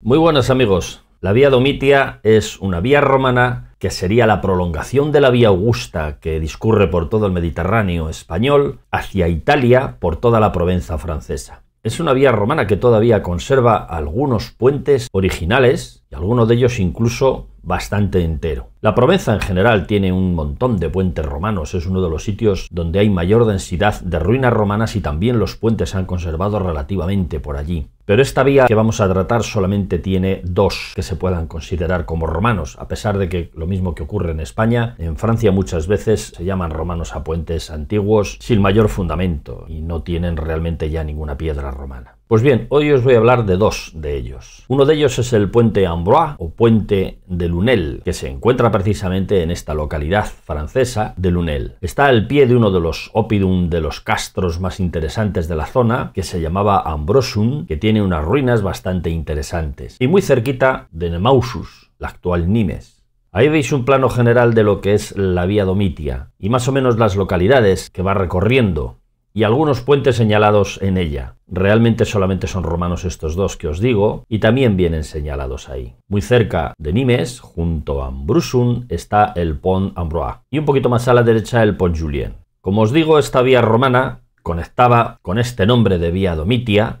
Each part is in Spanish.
Muy buenas amigos. La vía Domitia es una vía romana que sería la prolongación de la vía Augusta que discurre por todo el Mediterráneo español hacia Italia por toda la Provenza francesa. Es una vía romana que todavía conserva algunos puentes originales y algunos de ellos incluso bastante entero. La Provenza en general tiene un montón de puentes romanos, es uno de los sitios donde hay mayor densidad de ruinas romanas y también los puentes se han conservado relativamente por allí. Pero esta vía que vamos a tratar solamente tiene dos que se puedan considerar como romanos, a pesar de que lo mismo que ocurre en España, en Francia muchas veces se llaman romanos a puentes antiguos sin mayor fundamento y no tienen realmente ya ninguna piedra romana. Pues bien, hoy os voy a hablar de dos de ellos. Uno de ellos es el puente Ambrois o puente de Lunel, que se encuentra precisamente en esta localidad francesa de Lunel. Está al pie de uno de los opidum de los castros más interesantes de la zona, que se llamaba Ambrosum, que tiene unas ruinas bastante interesantes, y muy cerquita de Nemausus, la actual Nimes. Ahí veis un plano general de lo que es la vía Domitia y más o menos las localidades que va recorriendo y algunos puentes señalados en ella. Realmente solamente son romanos estos dos que os digo, y también vienen señalados ahí. Muy cerca de Nimes, junto a Ambrusun, está el Pont Ambrois, y un poquito más a la derecha el Pont Julien. Como os digo, esta vía romana conectaba con este nombre de vía Domitia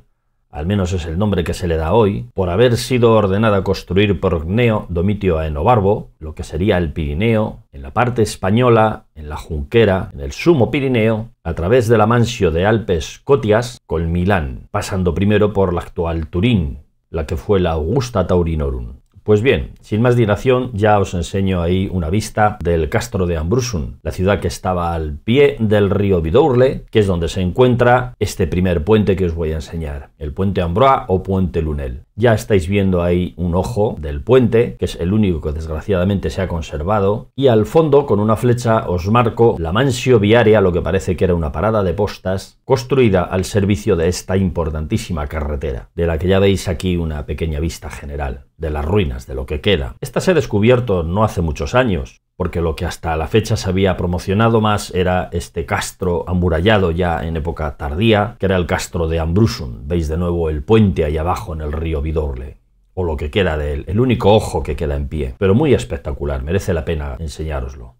al menos es el nombre que se le da hoy, por haber sido ordenada construir por Gneo Domitio Aenobarbo, lo que sería el Pirineo, en la parte española, en la Junquera, en el Sumo Pirineo, a través de la Mansio de Alpes Cotias con Milán, pasando primero por la actual Turín, la que fue la Augusta Taurinorum. Pues bien, sin más dilación, ya os enseño ahí una vista del castro de Ambrusun, la ciudad que estaba al pie del río Bidourle, que es donde se encuentra este primer puente que os voy a enseñar, el puente Ambroa o puente Lunel. Ya estáis viendo ahí un ojo del puente, que es el único que desgraciadamente se ha conservado, y al fondo con una flecha os marco la mansio viaria, lo que parece que era una parada de postas, construida al servicio de esta importantísima carretera, de la que ya veis aquí una pequeña vista general de las ruinas, de lo que queda. Esta se ha descubierto no hace muchos años, porque lo que hasta la fecha se había promocionado más era este castro amurallado ya en época tardía, que era el castro de Ambrusum. Veis de nuevo el puente ahí abajo en el río Vidorle o lo que queda de él, el único ojo que queda en pie, pero muy espectacular, merece la pena enseñároslo.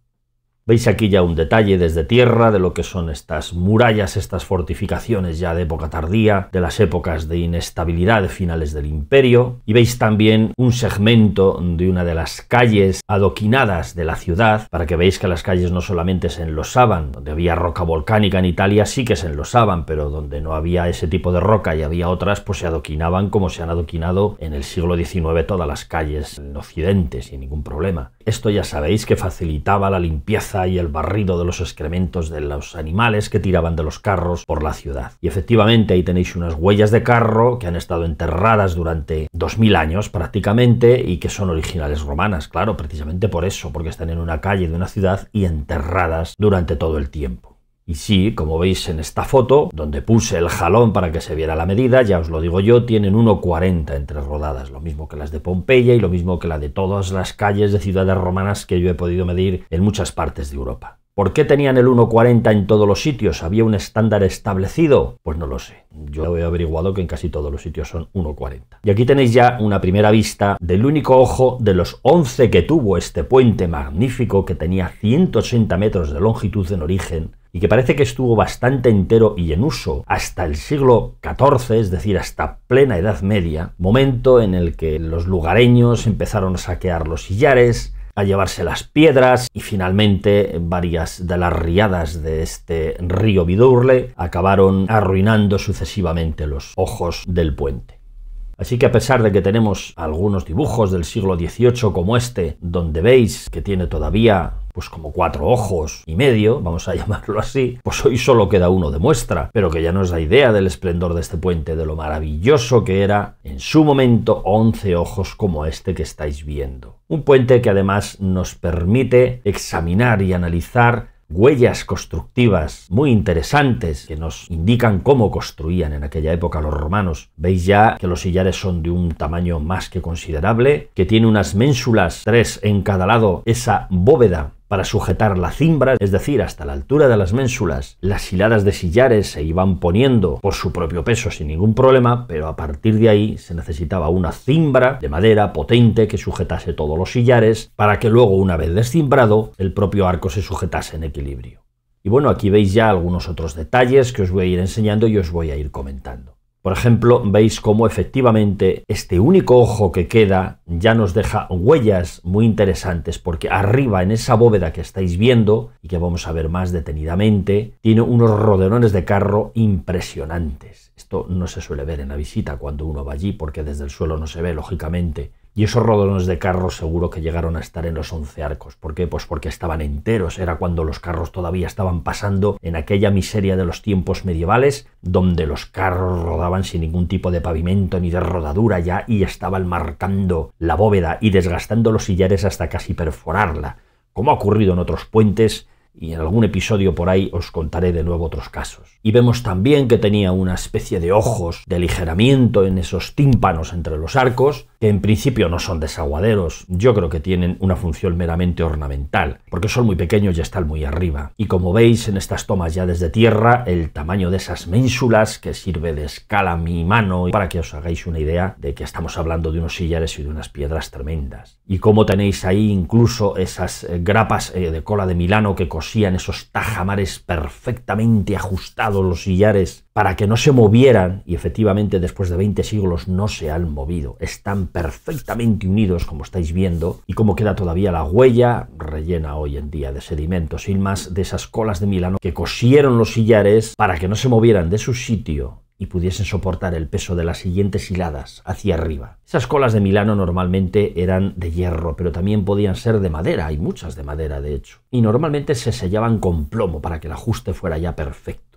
Veis aquí ya un detalle desde tierra de lo que son estas murallas, estas fortificaciones ya de época tardía, de las épocas de inestabilidad de finales del imperio. Y veis también un segmento de una de las calles adoquinadas de la ciudad, para que veáis que las calles no solamente se enlosaban, donde había roca volcánica en Italia sí que se enlosaban, pero donde no había ese tipo de roca y había otras, pues se adoquinaban como se han adoquinado en el siglo XIX todas las calles en Occidente, sin ningún problema. Esto ya sabéis que facilitaba la limpieza y el barrido de los excrementos de los animales que tiraban de los carros por la ciudad. Y efectivamente ahí tenéis unas huellas de carro que han estado enterradas durante 2000 años prácticamente y que son originales romanas, claro, precisamente por eso, porque están en una calle de una ciudad y enterradas durante todo el tiempo. Y sí, como veis en esta foto, donde puse el jalón para que se viera la medida, ya os lo digo yo, tienen 1,40 entre rodadas, lo mismo que las de Pompeya y lo mismo que la de todas las calles de ciudades romanas que yo he podido medir en muchas partes de Europa. ¿Por qué tenían el 1,40 en todos los sitios? ¿Había un estándar establecido? Pues no lo sé. Yo he averiguado que en casi todos los sitios son 1,40. Y aquí tenéis ya una primera vista del único ojo de los 11 que tuvo este puente magnífico que tenía 180 metros de longitud en origen y que parece que estuvo bastante entero y en uso hasta el siglo XIV, es decir, hasta plena Edad Media, momento en el que los lugareños empezaron a saquear los sillares, a llevarse las piedras y finalmente varias de las riadas de este río Vidurle acabaron arruinando sucesivamente los ojos del puente. Así que a pesar de que tenemos algunos dibujos del siglo XVIII como este, donde veis que tiene todavía pues como cuatro ojos y medio, vamos a llamarlo así, pues hoy solo queda uno de muestra, pero que ya no es la idea del esplendor de este puente, de lo maravilloso que era en su momento 11 ojos como este que estáis viendo. Un puente que además nos permite examinar y analizar huellas constructivas muy interesantes que nos indican cómo construían en aquella época los romanos. Veis ya que los sillares son de un tamaño más que considerable, que tiene unas ménsulas, tres en cada lado, esa bóveda para sujetar la cimbra, es decir, hasta la altura de las ménsulas. Las hiladas de sillares se iban poniendo por su propio peso sin ningún problema, pero a partir de ahí se necesitaba una cimbra de madera potente que sujetase todos los sillares para que luego, una vez descimbrado, el propio arco se sujetase en equilibrio. Y bueno, aquí veis ya algunos otros detalles que os voy a ir enseñando y os voy a ir comentando. Por ejemplo, veis cómo efectivamente este único ojo que queda ya nos deja huellas muy interesantes, porque arriba en esa bóveda que estáis viendo y que vamos a ver más detenidamente, tiene unos roderones de carro impresionantes. Esto no se suele ver en la visita cuando uno va allí, porque desde el suelo no se ve, lógicamente. Y esos rodones de carros seguro que llegaron a estar en los once arcos. ¿Por qué? Pues porque estaban enteros. Era cuando los carros todavía estaban pasando en aquella miseria de los tiempos medievales, donde los carros rodaban sin ningún tipo de pavimento ni de rodadura ya y estaban marcando la bóveda y desgastando los sillares hasta casi perforarla, como ha ocurrido en otros puentes y en algún episodio por ahí os contaré de nuevo otros casos. Y vemos también que tenía una especie de ojos de aligeramiento en esos tímpanos entre los arcos, que en principio no son desaguaderos, yo creo que tienen una función meramente ornamental, porque son muy pequeños y están muy arriba. Y como veis en estas tomas ya desde tierra, el tamaño de esas ménsulas que sirve de escala a mi mano, para que os hagáis una idea de que estamos hablando de unos sillares y de unas piedras tremendas. Y como tenéis ahí incluso esas grapas eh, de cola de Milano que cosían esos tajamares perfectamente ajustados los sillares para que no se movieran, y efectivamente después de 20 siglos no se han movido, están perfectamente unidos como estáis viendo, y como queda todavía la huella, rellena hoy en día de sedimentos, y más de esas colas de Milano que cosieron los sillares para que no se movieran de su sitio y pudiesen soportar el peso de las siguientes hiladas hacia arriba. Esas colas de Milano normalmente eran de hierro, pero también podían ser de madera, hay muchas de madera de hecho, y normalmente se sellaban con plomo para que el ajuste fuera ya perfecto.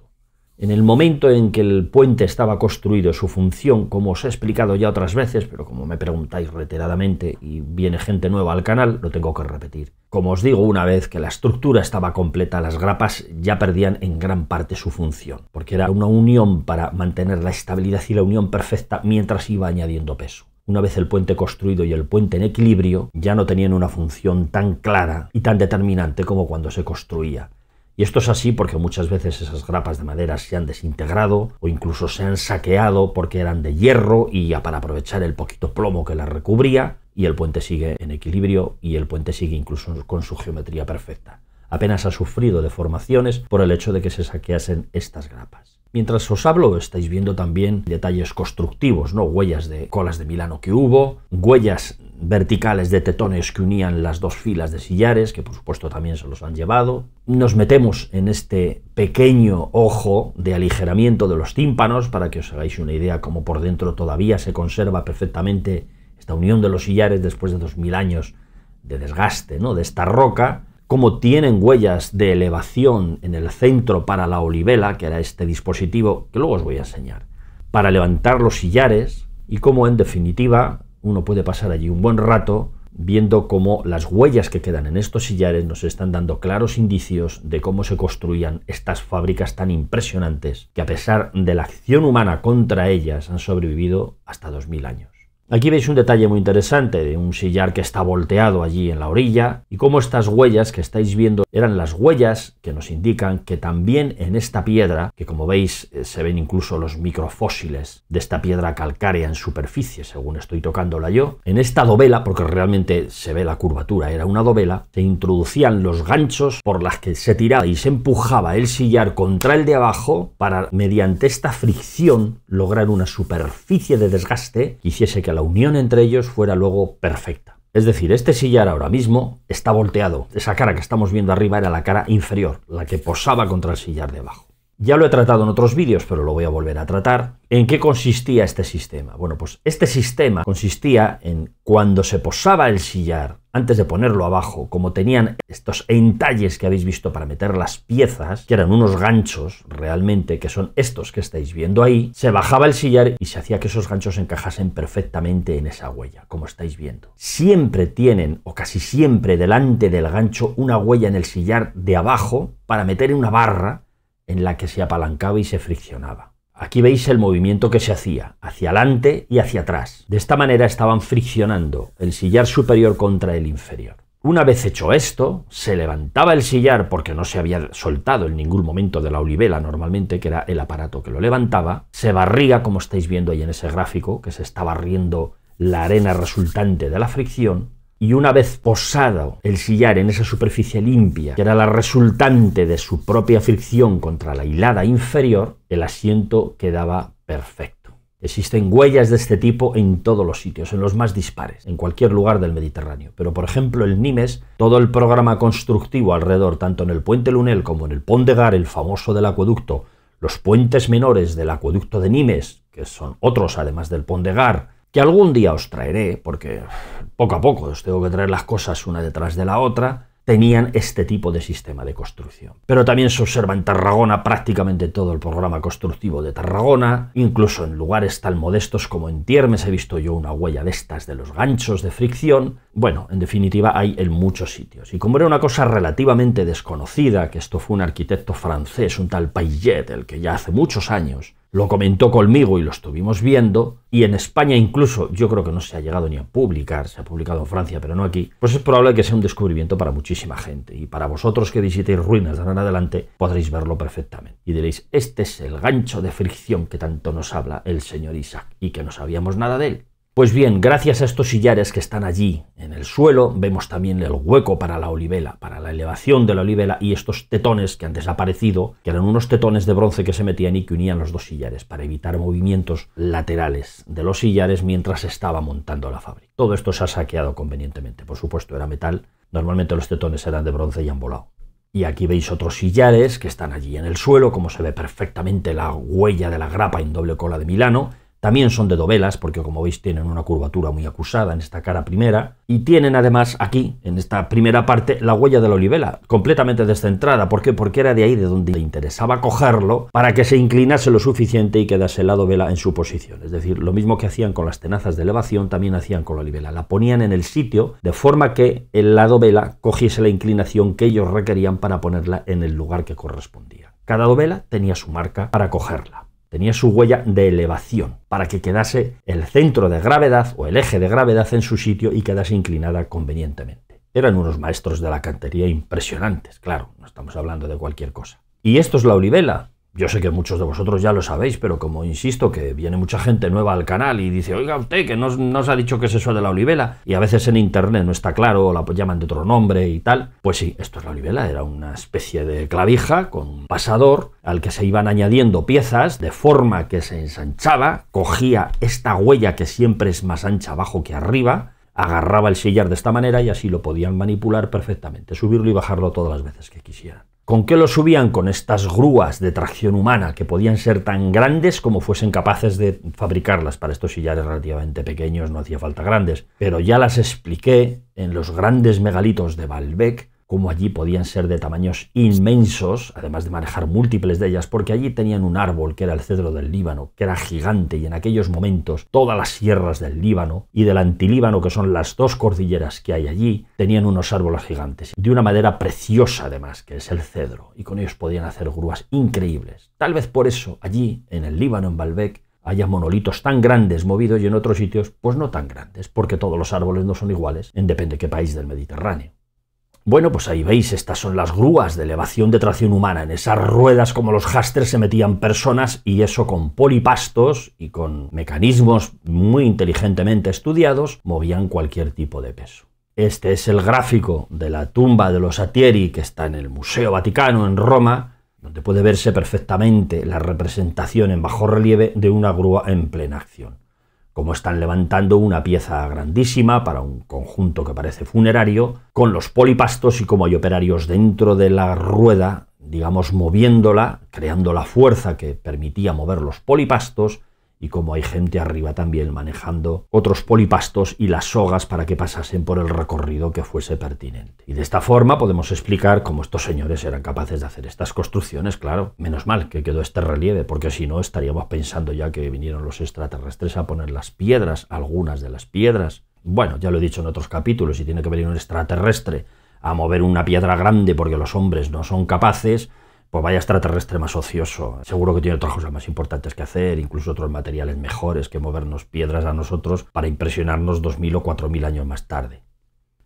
En el momento en que el puente estaba construido, su función, como os he explicado ya otras veces, pero como me preguntáis reiteradamente y viene gente nueva al canal, lo tengo que repetir. Como os digo, una vez que la estructura estaba completa, las grapas ya perdían en gran parte su función, porque era una unión para mantener la estabilidad y la unión perfecta mientras iba añadiendo peso. Una vez el puente construido y el puente en equilibrio, ya no tenían una función tan clara y tan determinante como cuando se construía y esto es así porque muchas veces esas grapas de madera se han desintegrado o incluso se han saqueado porque eran de hierro y ya para aprovechar el poquito plomo que las recubría y el puente sigue en equilibrio y el puente sigue incluso con su geometría perfecta. Apenas ha sufrido deformaciones por el hecho de que se saqueasen estas grapas. Mientras os hablo, estáis viendo también detalles constructivos, ¿no? Huellas de colas de Milano que hubo, huellas verticales de tetones que unían las dos filas de sillares, que por supuesto también se los han llevado. Nos metemos en este pequeño ojo de aligeramiento de los tímpanos, para que os hagáis una idea cómo por dentro todavía se conserva perfectamente esta unión de los sillares después de 2000 años de desgaste, ¿no? De esta roca cómo tienen huellas de elevación en el centro para la olivela, que era este dispositivo que luego os voy a enseñar, para levantar los sillares y cómo en definitiva uno puede pasar allí un buen rato viendo cómo las huellas que quedan en estos sillares nos están dando claros indicios de cómo se construían estas fábricas tan impresionantes que a pesar de la acción humana contra ellas han sobrevivido hasta 2000 años. Aquí veis un detalle muy interesante de un sillar que está volteado allí en la orilla y cómo estas huellas que estáis viendo eran las huellas que nos indican que también en esta piedra, que como veis eh, se ven incluso los microfósiles de esta piedra calcárea en superficie, según estoy tocándola yo, en esta dovela, porque realmente se ve la curvatura, era una dovela, se introducían los ganchos por las que se tiraba y se empujaba el sillar contra el de abajo para mediante esta fricción lograr una superficie de desgaste que hiciese que la la unión entre ellos fuera luego perfecta. Es decir, este sillar ahora mismo está volteado. Esa cara que estamos viendo arriba era la cara inferior, la que posaba contra el sillar de abajo. Ya lo he tratado en otros vídeos, pero lo voy a volver a tratar. ¿En qué consistía este sistema? Bueno, pues este sistema consistía en cuando se posaba el sillar antes de ponerlo abajo, como tenían estos entalles que habéis visto para meter las piezas, que eran unos ganchos realmente, que son estos que estáis viendo ahí, se bajaba el sillar y se hacía que esos ganchos encajasen perfectamente en esa huella, como estáis viendo. Siempre tienen, o casi siempre, delante del gancho una huella en el sillar de abajo para meter una barra en la que se apalancaba y se friccionaba. Aquí veis el movimiento que se hacía, hacia adelante y hacia atrás. De esta manera estaban friccionando el sillar superior contra el inferior. Una vez hecho esto, se levantaba el sillar porque no se había soltado en ningún momento de la olivela normalmente, que era el aparato que lo levantaba, se barriga, como estáis viendo ahí en ese gráfico, que se está barriendo la arena resultante de la fricción, y una vez posado el sillar en esa superficie limpia, que era la resultante de su propia fricción contra la hilada inferior, el asiento quedaba perfecto. Existen huellas de este tipo en todos los sitios, en los más dispares, en cualquier lugar del Mediterráneo. Pero por ejemplo el Nimes, todo el programa constructivo alrededor, tanto en el puente Lunel como en el Pont de Gar, el famoso del acueducto, los puentes menores del acueducto de Nimes, que son otros además del Pont de Gar, que algún día os traeré, porque poco a poco os tengo que traer las cosas una detrás de la otra, tenían este tipo de sistema de construcción. Pero también se observa en Tarragona prácticamente todo el programa constructivo de Tarragona, incluso en lugares tan modestos como en Tiermes he visto yo una huella de estas de los ganchos de fricción. Bueno, en definitiva hay en muchos sitios. Y como era una cosa relativamente desconocida, que esto fue un arquitecto francés, un tal Payet, el que ya hace muchos años lo comentó conmigo y lo estuvimos viendo, y en España incluso, yo creo que no se ha llegado ni a publicar, se ha publicado en Francia, pero no aquí, pues es probable que sea un descubrimiento para muchísima gente. Y para vosotros que visitéis ruinas de ahora en adelante, podréis verlo perfectamente. Y diréis, este es el gancho de fricción que tanto nos habla el señor Isaac, y que no sabíamos nada de él. Pues bien, gracias a estos sillares que están allí en el suelo, vemos también el hueco para la olivela, para la elevación de la olivela y estos tetones que han desaparecido, que eran unos tetones de bronce que se metían y que unían los dos sillares para evitar movimientos laterales de los sillares mientras estaba montando la fábrica. Todo esto se ha saqueado convenientemente, por supuesto, era metal, normalmente los tetones eran de bronce y han volado. Y aquí veis otros sillares que están allí en el suelo, como se ve perfectamente la huella de la grapa en doble cola de Milano, también son de dovelas, porque como veis tienen una curvatura muy acusada en esta cara primera. Y tienen además aquí, en esta primera parte, la huella de la olivela, completamente descentrada. ¿Por qué? Porque era de ahí de donde le interesaba cogerlo para que se inclinase lo suficiente y quedase la dovela en su posición. Es decir, lo mismo que hacían con las tenazas de elevación, también hacían con la olivela. La ponían en el sitio de forma que lado vela cogiese la inclinación que ellos requerían para ponerla en el lugar que correspondía. Cada dovela tenía su marca para cogerla tenía su huella de elevación, para que quedase el centro de gravedad o el eje de gravedad en su sitio y quedase inclinada convenientemente. Eran unos maestros de la cantería impresionantes, claro, no estamos hablando de cualquier cosa. Y esto es la olivela, yo sé que muchos de vosotros ya lo sabéis, pero como insisto que viene mucha gente nueva al canal y dice, oiga usted, que no, ha dicho que es eso de la olivela, y a veces en internet no está claro, o la llaman de otro nombre y tal, pues sí, esto es la olivela, era una especie de clavija con pasador al que se iban añadiendo piezas de forma que se ensanchaba, cogía esta huella que siempre es más ancha abajo que arriba, agarraba el sillar de esta manera y así lo podían manipular perfectamente, subirlo y bajarlo todas las veces que quisieran. ¿Con qué lo subían? Con estas grúas de tracción humana que podían ser tan grandes como fuesen capaces de fabricarlas. Para estos sillares relativamente pequeños no hacía falta grandes. Pero ya las expliqué en los grandes megalitos de Balbec cómo allí podían ser de tamaños inmensos, además de manejar múltiples de ellas, porque allí tenían un árbol que era el cedro del Líbano, que era gigante y en aquellos momentos todas las sierras del Líbano y del Antilíbano, que son las dos cordilleras que hay allí, tenían unos árboles gigantes, de una madera preciosa además, que es el cedro, y con ellos podían hacer grúas increíbles. Tal vez por eso allí, en el Líbano, en Balbec, haya monolitos tan grandes movidos y en otros sitios pues no tan grandes, porque todos los árboles no son iguales en depende de qué país del Mediterráneo. Bueno, pues ahí veis, estas son las grúas de elevación de tracción humana. En esas ruedas como los hasters se metían personas y eso con polipastos y con mecanismos muy inteligentemente estudiados movían cualquier tipo de peso. Este es el gráfico de la tumba de los Atieri que está en el Museo Vaticano en Roma, donde puede verse perfectamente la representación en bajo relieve de una grúa en plena acción como están levantando una pieza grandísima para un conjunto que parece funerario, con los polipastos y como hay operarios dentro de la rueda, digamos moviéndola, creando la fuerza que permitía mover los polipastos, y como hay gente arriba también manejando otros polipastos y las sogas para que pasasen por el recorrido que fuese pertinente. Y de esta forma podemos explicar cómo estos señores eran capaces de hacer estas construcciones, claro. Menos mal que quedó este relieve, porque si no estaríamos pensando ya que vinieron los extraterrestres a poner las piedras, algunas de las piedras. Bueno, ya lo he dicho en otros capítulos, si tiene que venir un extraterrestre a mover una piedra grande porque los hombres no son capaces, pues vaya extraterrestre más ocioso, seguro que tiene otras cosas más importantes que hacer, incluso otros materiales mejores que movernos piedras a nosotros para impresionarnos 2.000 o 4.000 años más tarde.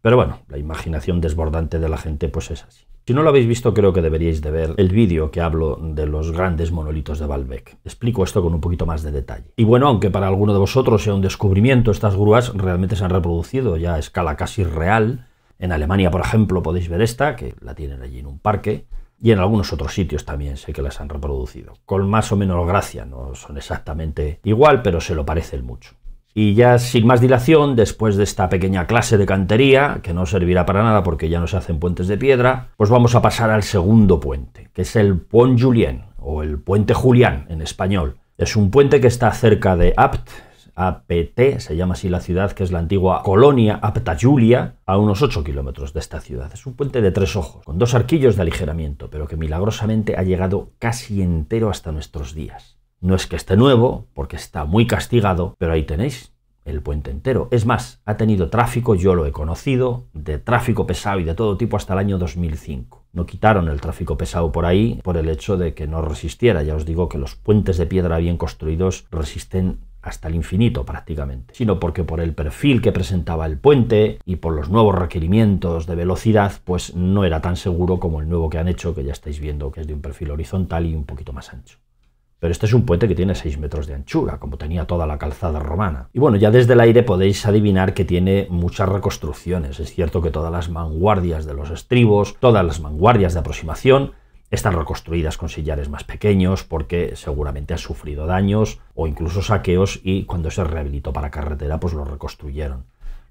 Pero bueno, la imaginación desbordante de la gente pues es así. Si no lo habéis visto, creo que deberíais de ver el vídeo que hablo de los grandes monolitos de Baalbek. Explico esto con un poquito más de detalle. Y bueno, aunque para alguno de vosotros sea un descubrimiento, estas grúas realmente se han reproducido ya a escala casi real. En Alemania, por ejemplo, podéis ver esta, que la tienen allí en un parque y en algunos otros sitios también sé que las han reproducido. Con más o menos gracia, no son exactamente igual, pero se lo parecen mucho. Y ya sin más dilación, después de esta pequeña clase de cantería, que no servirá para nada porque ya no se hacen puentes de piedra, pues vamos a pasar al segundo puente, que es el Pont Julien, o el Puente Julián en español. Es un puente que está cerca de Apt, APT, se llama así la ciudad, que es la antigua colonia Apta Julia, a unos 8 kilómetros de esta ciudad. Es un puente de tres ojos, con dos arquillos de aligeramiento, pero que milagrosamente ha llegado casi entero hasta nuestros días. No es que esté nuevo, porque está muy castigado, pero ahí tenéis el puente entero. Es más, ha tenido tráfico, yo lo he conocido, de tráfico pesado y de todo tipo hasta el año 2005. No quitaron el tráfico pesado por ahí por el hecho de que no resistiera. Ya os digo que los puentes de piedra bien construidos resisten hasta el infinito prácticamente, sino porque por el perfil que presentaba el puente y por los nuevos requerimientos de velocidad, pues no era tan seguro como el nuevo que han hecho, que ya estáis viendo que es de un perfil horizontal y un poquito más ancho. Pero este es un puente que tiene 6 metros de anchura, como tenía toda la calzada romana. Y bueno, ya desde el aire podéis adivinar que tiene muchas reconstrucciones. Es cierto que todas las vanguardias de los estribos, todas las vanguardias de aproximación, están reconstruidas con sillares más pequeños porque seguramente ha sufrido daños o incluso saqueos y cuando se rehabilitó para carretera pues lo reconstruyeron.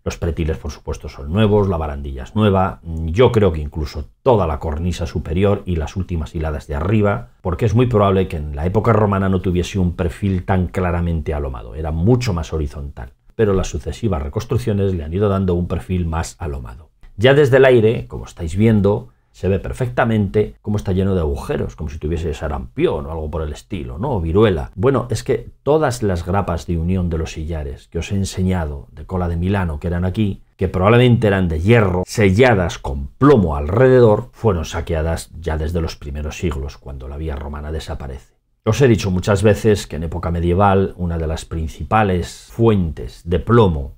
Los pretiles por supuesto son nuevos, la barandilla es nueva, yo creo que incluso toda la cornisa superior y las últimas hiladas de arriba, porque es muy probable que en la época romana no tuviese un perfil tan claramente alomado, era mucho más horizontal, pero las sucesivas reconstrucciones le han ido dando un perfil más alomado. Ya desde el aire, como estáis viendo, se ve perfectamente cómo está lleno de agujeros, como si tuviese sarampión o algo por el estilo, ¿no? O viruela. Bueno, es que todas las grapas de unión de los sillares que os he enseñado de cola de Milano que eran aquí, que probablemente eran de hierro, selladas con plomo alrededor, fueron saqueadas ya desde los primeros siglos, cuando la vía romana desaparece. Os he dicho muchas veces que en época medieval una de las principales fuentes de plomo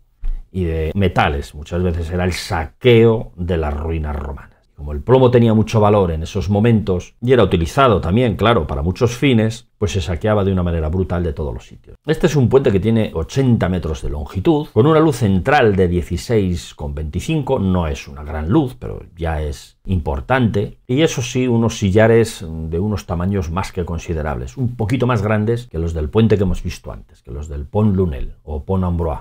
y de metales muchas veces era el saqueo de las ruinas romanas. Como el plomo tenía mucho valor en esos momentos y era utilizado también, claro, para muchos fines, pues se saqueaba de una manera brutal de todos los sitios. Este es un puente que tiene 80 metros de longitud, con una luz central de 16,25, no es una gran luz, pero ya es importante, y eso sí, unos sillares de unos tamaños más que considerables, un poquito más grandes que los del puente que hemos visto antes, que los del Pont Lunel o Pont Ambrois.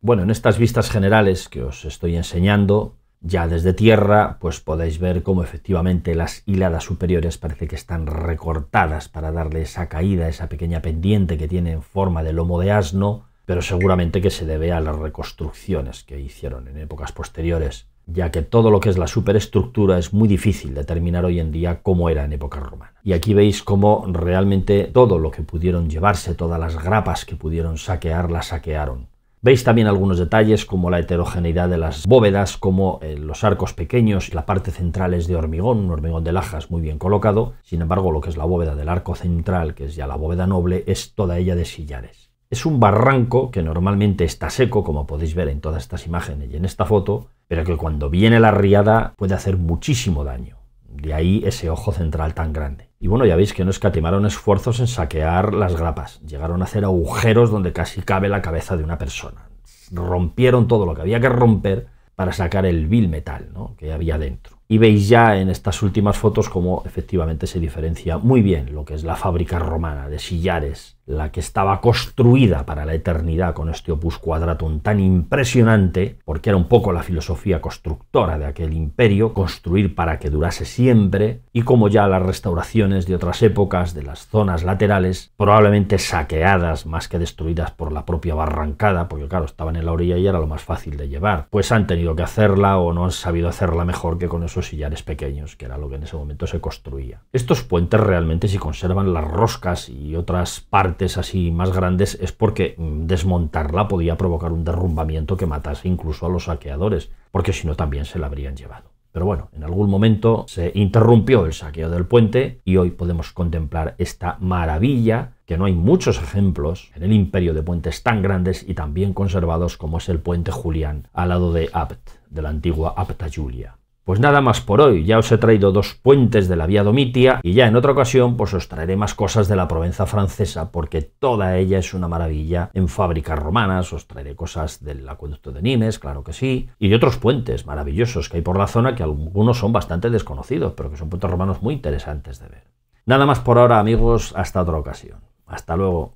Bueno, en estas vistas generales que os estoy enseñando, ya desde tierra, pues podéis ver cómo efectivamente las hiladas superiores parece que están recortadas para darle esa caída, esa pequeña pendiente que tiene en forma de lomo de asno, pero seguramente que se debe a las reconstrucciones que hicieron en épocas posteriores, ya que todo lo que es la superestructura es muy difícil determinar hoy en día cómo era en época romana. Y aquí veis cómo realmente todo lo que pudieron llevarse, todas las grapas que pudieron saquear, las saquearon Veis también algunos detalles como la heterogeneidad de las bóvedas, como eh, los arcos pequeños, la parte central es de hormigón, un hormigón de lajas muy bien colocado, sin embargo lo que es la bóveda del arco central, que es ya la bóveda noble, es toda ella de sillares. Es un barranco que normalmente está seco, como podéis ver en todas estas imágenes y en esta foto, pero que cuando viene la riada puede hacer muchísimo daño. De ahí ese ojo central tan grande. Y bueno, ya veis que no escatimaron esfuerzos en saquear las grapas. Llegaron a hacer agujeros donde casi cabe la cabeza de una persona. Rompieron todo lo que había que romper para sacar el vil metal que había dentro. Y veis ya en estas últimas fotos cómo efectivamente se diferencia muy bien lo que es la fábrica romana de sillares la que estaba construida para la eternidad con este opus quadratum tan impresionante, porque era un poco la filosofía constructora de aquel imperio, construir para que durase siempre, y como ya las restauraciones de otras épocas de las zonas laterales, probablemente saqueadas más que destruidas por la propia barrancada, porque claro, estaban en la orilla y era lo más fácil de llevar, pues han tenido que hacerla o no han sabido hacerla mejor que con esos sillares pequeños, que era lo que en ese momento se construía. Estos puentes realmente si conservan las roscas y otras partes así más grandes es porque mm, desmontarla podía provocar un derrumbamiento que matase incluso a los saqueadores, porque si no también se la habrían llevado. Pero bueno, en algún momento se interrumpió el saqueo del puente y hoy podemos contemplar esta maravilla, que no hay muchos ejemplos en el imperio de puentes tan grandes y tan bien conservados como es el puente Julián, al lado de apt de la antigua Apta Julia. Pues nada más por hoy, ya os he traído dos puentes de la vía Domitia y ya en otra ocasión pues os traeré más cosas de la Provenza francesa porque toda ella es una maravilla en fábricas romanas, os traeré cosas del acueducto de Nimes, claro que sí, y otros puentes maravillosos que hay por la zona que algunos son bastante desconocidos, pero que son puentes romanos muy interesantes de ver. Nada más por ahora amigos, hasta otra ocasión. Hasta luego.